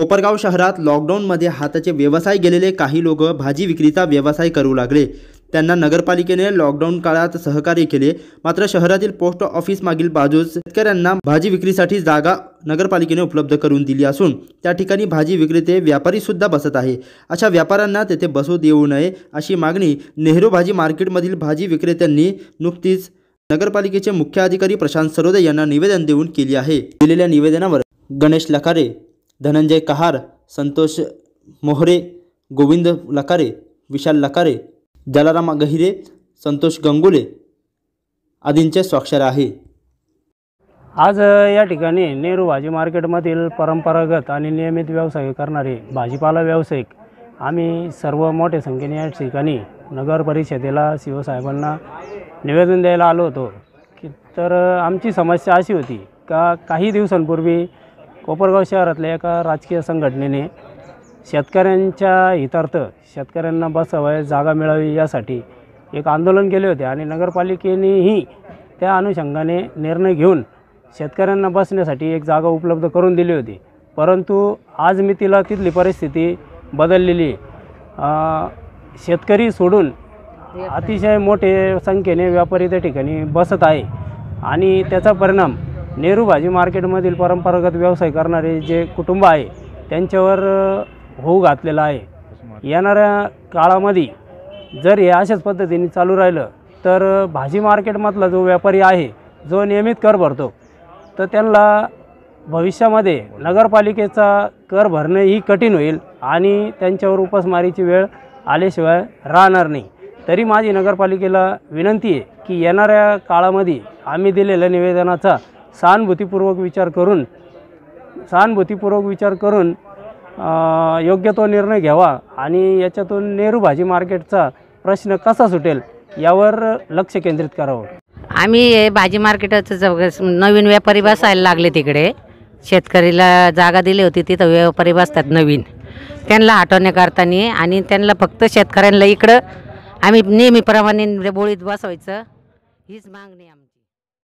कोपरगाव शहरात लॉकडाऊनमध्ये हाताचे व्यवसाय गेलेले काही लोक भाजी विक्रीचा व्यवसाय करू लागले त्यांना नगरपालिकेने लॉकडाऊन काळात सहकार्य केले मात्र शहरातील पोस्ट ऑफिस मागील बाजूस शेतकऱ्यांना भाजी विक्रीसाठी जागा नगरपालिकेने उपलब्ध करून दिली असून त्या ठिकाणी भाजी विक्रेते व्यापारी सुद्धा बसत आहे अशा व्यापाऱ्यांना तेथे बसू देऊ नये अशी मागणी नेहरू भाजी मार्केटमधील भाजी विक्रेत्यांनी नुकतीच नगरपालिकेचे मुख्य अधिकारी प्रशांत सरोदे यांना निवेदन देऊन केली आहे दिलेल्या निवेदनावर गणेश लखारे धनंजय कहार संतोष मोहरे गोविंद लकारे विशाल लकारे जलाराम गहिरे संतोष गंगुले आदींच्या स्वाक्षर आहे आज या ठिकाणी नेहरू भाजी मार्केटमधील परंपरागत आणि नियमित व्यवसाय करणारे भाजीपाला व्यावसायिक आम्ही सर्व मोठ्या संख्येने या ठिकाणी नगर परिषदेला शिवसाहेबांना निवेदन द्यायला आलो होतो की तर आमची समस्या अशी होती का काही दिवसांपूर्वी कोपरगाव शहरातल्या एका राजकीय संघटनेने शेतकऱ्यांच्या हितार्थ शेतकऱ्यांना बसावं जागा मिळावी यासाठी एक आंदोलन केले होते आणि नगरपालिकेनेही त्या अनुषंगाने निर्णय घेऊन शेतकऱ्यांना बसण्यासाठी एक जागा उपलब्ध करून दिली होती परंतु आज मी तिला तिथली परिस्थिती बदललेली शेतकरी सोडून अतिशय मोठे संख्येने व्यापारी त्या ठिकाणी बसत आहे आणि त्याचा परिणाम नेहरू भाजी मार्केटमधील परंपरागत व्यवसाय करणारे जे कुटुंब आहे त्यांच्यावर होऊ घातलेला आहे येणाऱ्या काळामध्ये जर हे अशाच पद्धतीने चालू राहिलं तर भाजी मार्केटमधला जो व्यापारी आहे जो नियमित कर भरतो तर त्यांना भविष्यामध्ये नगरपालिकेचा कर भरणे ही कठीण होईल आणि त्यांच्यावर उपासमारीची वेळ आल्याशिवाय राहणार नाही तरी माझी नगरपालिकेला विनंती आहे की येणाऱ्या काळामध्ये आम्ही दिलेल्या निवेदनाचा सहानुभूतीपूर्वक विचार करून सहानुभूतीपूर्वक विचार करून योग्य तो निर्णय घ्यावा आणि याच्यातून नेहरू भाजी मार्केटचा प्रश्न कसा सुटेल यावर लक्ष केंद्रित करावं आम्ही भाजी मार्केटाचं जग नवीन व्यापारी बसायला लागले तिकडे शेतकरीला जागा दिली होती तिथं व्यापारी बसतात नवीन त्यांना हटवण्या करताना आणि त्यांना फक्त शेतकऱ्यांना इकडं आम्ही नेहमीप्रमाणे बोळीत बसवायचं हीच मागणी आमची